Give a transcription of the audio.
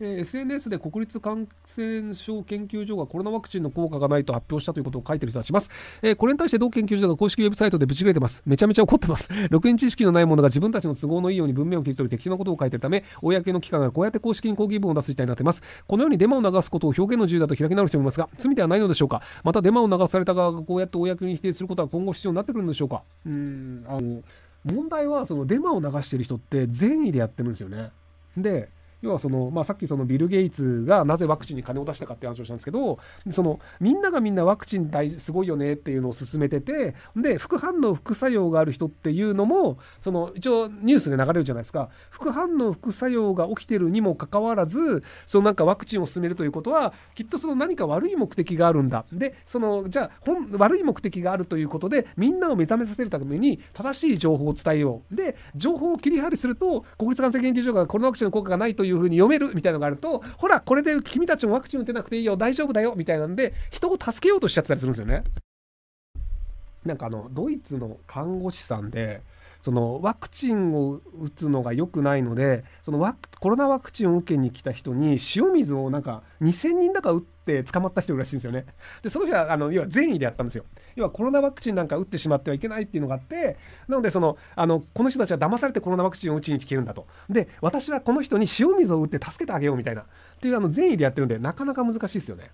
えー、SNS で国立感染症研究所がコロナワクチンの効果がないと発表したということを書いてる人たちます、えー、これに対して同研究所が公式ウェブサイトでぶち切れてますめちゃめちゃ怒ってます6人知識のない者が自分たちの都合のいいように文面を切り取り適当なことを書いてるため公の機関がこうやって公式に抗議文を出す事態になってますこのようにデマを流すことを表現の自由だと開き直る人もいますが罪ではないのでしょうかまたデマを流された側がこうやって公に否定することは今後必要になってくるんでしょうかうんあの問題はそのデマを流してる人って善意でやってるんですよねで要はその、まあ、さっきそのビル・ゲイツがなぜワクチンに金を出したかって話をしたんですけどそのみんながみんなワクチン大すごいよねっていうのを勧めててで副反応副作用がある人っていうのもその一応ニュースで流れるじゃないですか副反応副作用が起きてるにもかかわらずそのなんかワクチンを進めるということはきっとその何か悪い目的があるんだでそのじゃあ本悪い目的があるということでみんなを目覚めさせるために正しい情報を伝えようで情報を切り張りすると国立感染研究所がコロナワクチンの効果がないといううふうに読めるみたいのがあるとほらこれで君たちもワクチン打てなくていいよ大丈夫だよみたいなんで人を助けようとしちゃってたりするんですよね。なんかあのドイツの看護師さんでそのワクチンを打つのが良くないのでそのワコロナワクチンを受けに来た人に塩水をなんか2000人だか打って捕まった人いるらしいんですよね。でその日はあの要は善意でやったんですよ。要はコロナワクチンなんか打ってしまってはいけないっていうのがあってなのでそのあのこの人たちは騙されてコロナワクチンを打ちに来てるんだと。で私はこの人に塩水を打って助けてあげようみたいなっていうあの善意でやってるんでなかなか難しいですよね。